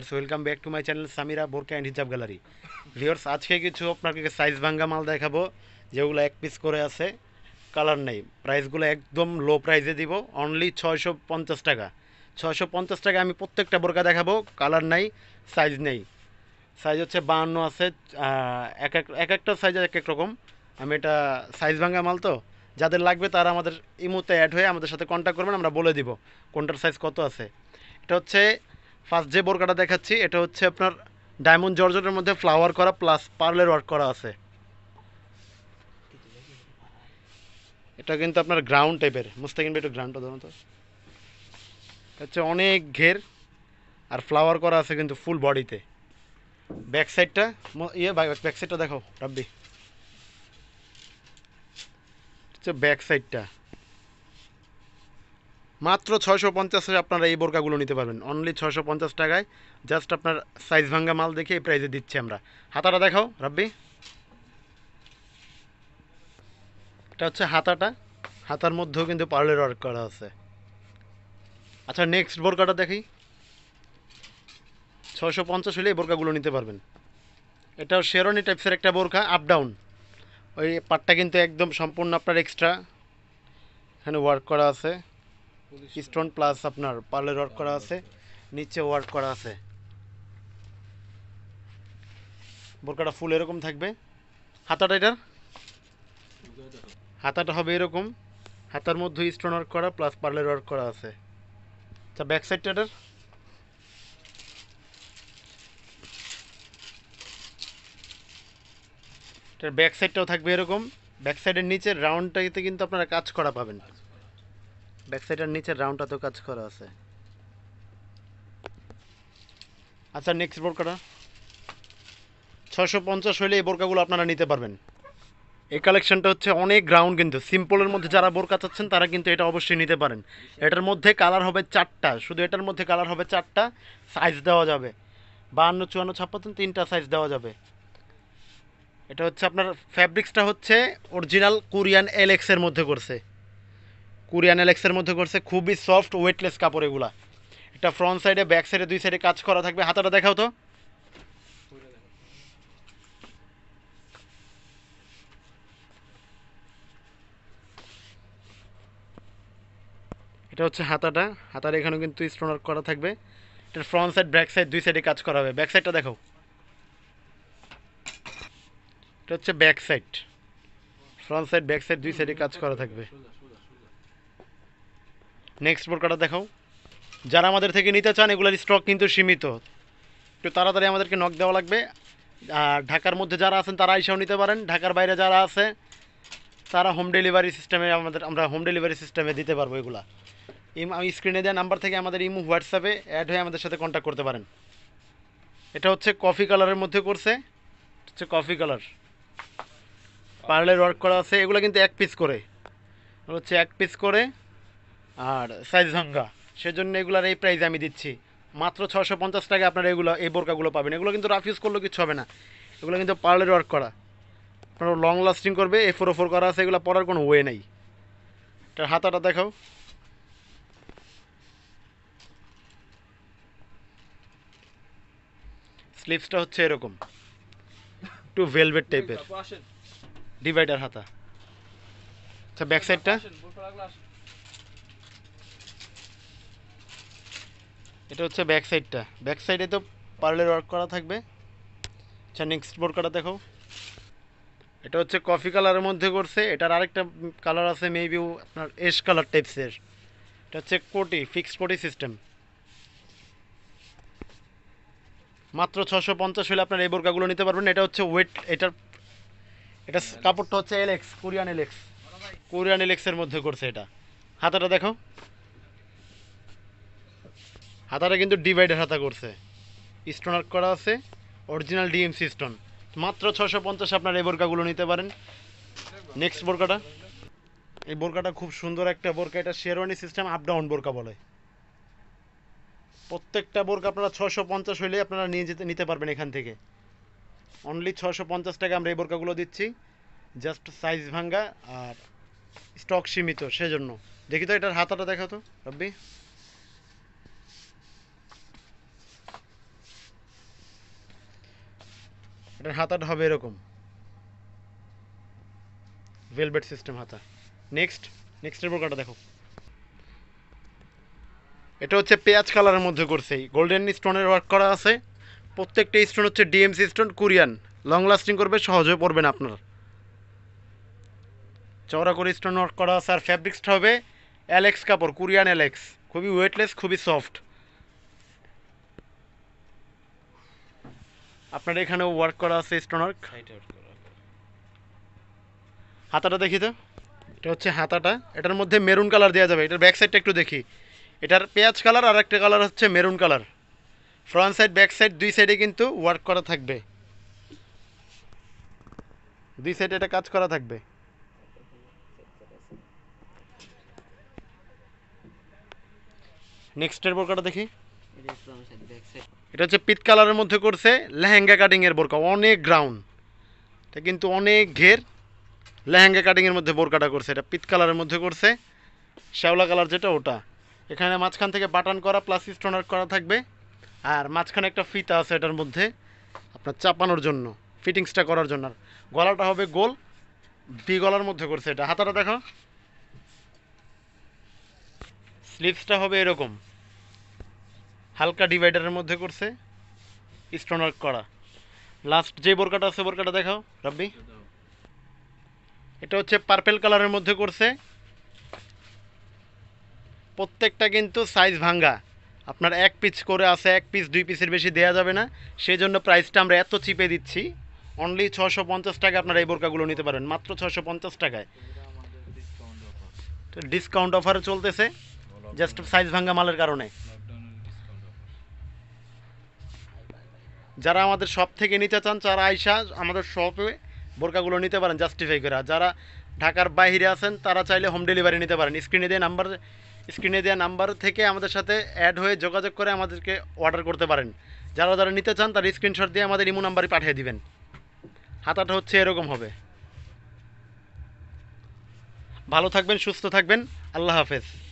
viewers welcome back to my channel Samira বোরকা and হিজাব gallery viewers আজকে কিছু আপনাকে সাইজ ভাঙ্গা মাল দেখাবো যেগুলো এক পিস করে আছে কালার নেই প্রাইসগুলো একদম লো প্রাইসে দিব অনলি ছয়শো পঞ্চাশ টাকা ছয়শো পঞ্চাশ টাকা আমি প্রত্যেকটা বোরকা দেখাবো কালার নাই সাইজ নেই সাইজ হচ্ছে বাহান্ন আছে এক এক এক একটা সাইজ এক এক রকম আমি এটা সাইজ ভাঙ্গা মাল তো যাদের লাগবে তারা আমাদের ইমোতে অ্যাড হয়ে আমাদের সাথে কন্ট্যাক্ট করবেন আমরা বলে দিব কোনটার সাইজ কত আছে এটা হচ্ছে ফার্স্ট যে বোরকাটা দেখাচ্ছি এটা হচ্ছে আপনার ডায়মন্ড জর্জেটের মধ্যে ফ্লাওয়ার করা প্লাস পার্লের ওয়ার্ক করা আছে এটা কিন্তু আপনার গ্রাউন্ড টাইপের কিনবে একটু গ্রাউন্ডটা ধরুন তো হচ্ছে অনেক ঘের আর ফ্লাওয়ার করা আছে কিন্তু ফুল বডিতে ব্যাক সাইডটা ইয়ে ব্যাক সাইডটা দেখো রাব্বি হচ্ছে ব্যাক সাইডটা মাত্র ছয়শো পঞ্চাশে আপনারা এই বোরকাগুলো নিতে পারবেন অনলি ছয়শো পঞ্চাশ টাকায় জাস্ট আপনার সাইজ ভাঙ্গা মাল দেখে এই প্রাইজে দিচ্ছি আমরা হাতাটা দেখাও রাব্বি এটা হচ্ছে হাতাটা হাতার মধ্যেও কিন্তু পার্লের ওয়ার্ক করা আছে আচ্ছা নেক্সট বোরকাটা দেখি ছয়শো পঞ্চাশ হলে এই বোরকাগুলো নিতে পারবেন এটাও শেরনি টাইপসের একটা বোরখা আপ ডাউন ওই পাটটা কিন্তু একদম সম্পূর্ণ আপনার এক্সট্রা এখানে ওয়ার্ক করা আছে স্টোন প্লাস আপনার পার্লার ওয়ার্ক করা আছে নিচে ওয়ার্ক করা আছে বোরকাটা ফুল এরকম থাকবে হাতাটা এটার হাতাটা হবে এরকম হাতার মধ্যে স্টোন ওয়ার্ক করা প্লাস পার্লার ওয়ার্ক করা আছে তা ব্যাক সাইডটা এটার এটার ব্যাক সাইডটাও থাকবে এরকম ব্যাক সাইডের নিচে রাউন্ডটাতে কিন্তু আপনারা কাজ করা পাবেন ব্যাক সাইডের নিচের তো কাজ করা আছে আচ্ছা নেক্সট বোরকাটা ছশো পঞ্চাশ হইলে এই বোরকাগুলো আপনারা নিতে পারবেন এই কালেকশনটা হচ্ছে অনেক গ্রাউন্ড কিন্তু সিম্পলের মধ্যে যারা বোরকা চাচ্ছেন তারা কিন্তু এটা অবশ্যই নিতে পারেন এটার মধ্যে কালার হবে চারটা শুধু এটার মধ্যে কালার হবে চারটা সাইজ দেওয়া যাবে বাহান্ন চুয়ান্ন ছাপ্পান্ন তিনটা সাইজ দেওয়া যাবে এটা হচ্ছে আপনার ফ্যাব্রিক্সটা হচ্ছে অরিজিনাল কোরিয়ান এল এক্সের মধ্যে করছে কোরিয়ান এলেক্সের মধ্যে করছে খুবই সফট ওয়েটলেস কাপড় এগুলা এটা ফ্রন্ট সাইডে ব্যাক সাইডে দুই সাইডে কাজ করা থাকবে হাতাটা দেখাও তো এটা হচ্ছে হাতাটা হাতার এখানেও কিন্তু স্টোনার করা থাকবে এটার ফ্রন্ট সাইড ব্যাক সাইড দুই সাইডে কাজ করা হবে ব্যাক সাইডটা দেখাও এটা হচ্ছে back side front side back side দুই সাইডে কাজ করা থাকবে নেক্সট বোরকাটা দেখাও যারা আমাদের থেকে নিতে চান এগুলোর স্টক কিন্তু সীমিত একটু তাড়াতাড়ি আমাদেরকে নক দেওয়া লাগবে আর ঢাকার মধ্যে যারা আছেন তারা এসেও নিতে পারেন ঢাকার বাইরে যারা আছে তারা হোম ডেলিভারি সিস্টেমে আমাদের আমরা হোম ডেলিভারি সিস্টেমে দিতে পারবো এগুলা আমি স্ক্রিনে দেওয়া নাম্বার থেকে আমাদের ইমু হোয়াটসঅ্যাপে অ্যাড হয়ে আমাদের সাথে কন্ট্যাক্ট করতে পারেন এটা হচ্ছে কফি কালারের মধ্যে করছে হচ্ছে কফি কালার পার্লের ওয়ার্ক করা আছে এগুলো কিন্তু এক পিস করে হচ্ছে এক পিস করে আর সাইজঙ্গা সেজন্য এগুলার এই প্রাইজ আমি দিচ্ছি মাত্র ছশো পঞ্চাশ টাকা আপনারা এগুলো এই বোরকাগুলো পাবেন এগুলো কিন্তু রাফ ইউজ করলেও কিছু হবে না এগুলো কিন্তু পার্লের ওয়ার্ক করা আপনার লং লাস্টিং করবে এ ফোর ফোর করা আছে এগুলো পরার কোনো ওয়ে নাই এটার হাতাটা দেখাও স্লিপসটা হচ্ছে এরকম টু ভেলভেট টাইপের ডিভাইডার হাতা আচ্ছা ব্যাক সাইডটা এটা হচ্ছে ব্যাক সাইডটা ব্যাক সাইডে তো পার্লের ওয়ার্ক করা থাকবে আচ্ছা নেক্সট বোর্ড কাটা দেখো এটা হচ্ছে কফি কালারের মধ্যে করছে এটার আরেকটা কালার আছে মেবি আপনার এশ কালার টাইপসের এটা হচ্ছে কোটি ফিক্সড কোটি সিস্টেম মাত্র ছশো পঞ্চাশ হলে আপনার এই বোরকাগুলো নিতে পারবেন এটা হচ্ছে ওয়েট এটার এটা কাপড়টা হচ্ছে এলেক্স কোরিয়ান এলেক্স কোরিয়ান এলেক্সের মধ্যে করছে এটা হাতাটা দেখো হাতাটা কিন্তু ডিভাইডার হাতা করছে স্টোন আর্ক করা আছে অরিজিনাল ডিএমসি স্টোন মাত্র ছশো পঞ্চাশ আপনার এই বোরকাগুলো নিতে পারেন নেক্সট বোরকাটা এই বোরকাটা খুব সুন্দর একটা বোরকা এটা শেরওয়ানি সিস্টেম আপ ডাউন বোরকা বলে প্রত্যেকটা বোরকা আপনারা ছশো পঞ্চাশ হইলে আপনারা নিয়ে যেতে নিতে পারবেন এখান থেকে অনলি ছশো পঞ্চাশ টাকা আমরা এই বোরকাগুলো দিচ্ছি জাস্ট সাইজ ভাঙ্গা আর স্টক সীমিত সেজন্য দেখি তো এটার হাতাটা দেখাতো রব্বি এটার হাতাটা হবে এরকম ভেলভেট সিস্টেম হাতা নেক্সট নেক্সটের বোকাটা দেখো এটা হচ্ছে পেঁয়াজ কালারের মধ্যে করছে গোল্ডেন স্টোনের ওয়ার্ক করা আছে প্রত্যেকটা স্টোন হচ্ছে DMC stone Korean long lasting করবে পড়বে পড়বেন আপনার চওড়া করে স্টোন ওয়ার্ক করা আছে আর ফ্যাব্রিক্সটা হবে অ্যালেক্স কাপড় কোরিয়ান অ্যালেক্স খুবই ওয়েটলেস খুবই সফট আপনার এখানে ওয়ার্ক করা আছে স্টোন ওয়ার্ক হাতাটা দেখি তো এটা হচ্ছে হাতাটা এটার মধ্যে মেরুন কালার দেওয়া যাবে এটার ব্যাক সাইডটা একটু দেখি এটার পেঁয়াজ কালার আর একটা কালার হচ্ছে maroon colour front side back side দুই সাইডে কিন্তু ওয়ার্ক করা থাকবে দুই সাইডে এটা কাজ করা থাকবে নেক্সটের কটা দেখি এটা হচ্ছে পিত কালারের মধ্যে করছে লেহেঙ্গা কাটিংয়ের বোরকা অনেক গ্রাউন্ড এটা কিন্তু অনেক ঘের লেহেঙ্গা কাটিংয়ের মধ্যে বোরকাটা করছে এটা পিত কালারের মধ্যে করছে শ্যাওলা কালার যেটা ওটা এখানে মাঝখান থেকে বাটন করা প্লাস স্টোনার করা থাকবে আর মাঝখানে একটা ফিতা আছে এটার মধ্যে আপনার চাপানোর জন্য ফিটিংসটা করার জন্য আর গলাটা হবে গোল বি গলার মধ্যে করছে এটা হাতাটা দেখো স্লিভসটা হবে এরকম হালকা ডিভাইডারের মধ্যে করছে স্টোন ওয়ার্ক করা লাস্ট যে বোরকাটা আছে বোরকাটা দেখাও রাব্বি এটা হচ্ছে পার্পেল কালারের মধ্যে করছে প্রত্যেকটা কিন্তু সাইজ ভাঙ্গা আপনার এক পিস করে আছে এক পিস দুই পিসের বেশি দেয়া যাবে না সেই জন্য প্রাইসটা আমরা এত চিপে দিচ্ছি অনলি ছশো পঞ্চাশ টাকা আপনারা এই বোরকাগুলো নিতে পারেন মাত্র ছশো পঞ্চাশ টাকায় ডিসকাউন্ট অফার চলতেছে জাস্ট সাইজ ভাঙ্গা মালের কারণে যারা আমাদের শপ থেকে নিতে চান যারা আইসা আমাদের শপে বোরকাগুলো নিতে পারেন জাস্টিফাই করে যারা ঢাকার বাইরে আছেন তারা চাইলে হোম ডেলিভারি নিতে পারেন স্ক্রিনে দেওয়া নাম্বার স্ক্রিনে দেওয়া নাম্বার থেকে আমাদের সাথে অ্যাড হয়ে যোগাযোগ করে আমাদেরকে অর্ডার করতে পারেন যারা যারা নিতে চান তার স্ক্রিনশট দিয়ে আমাদের ইমো নাম্বারে পাঠিয়ে দিবেন হাতাটা হচ্ছে এরকম হবে ভালো থাকবেন সুস্থ থাকবেন আল্লাহ হাফেজ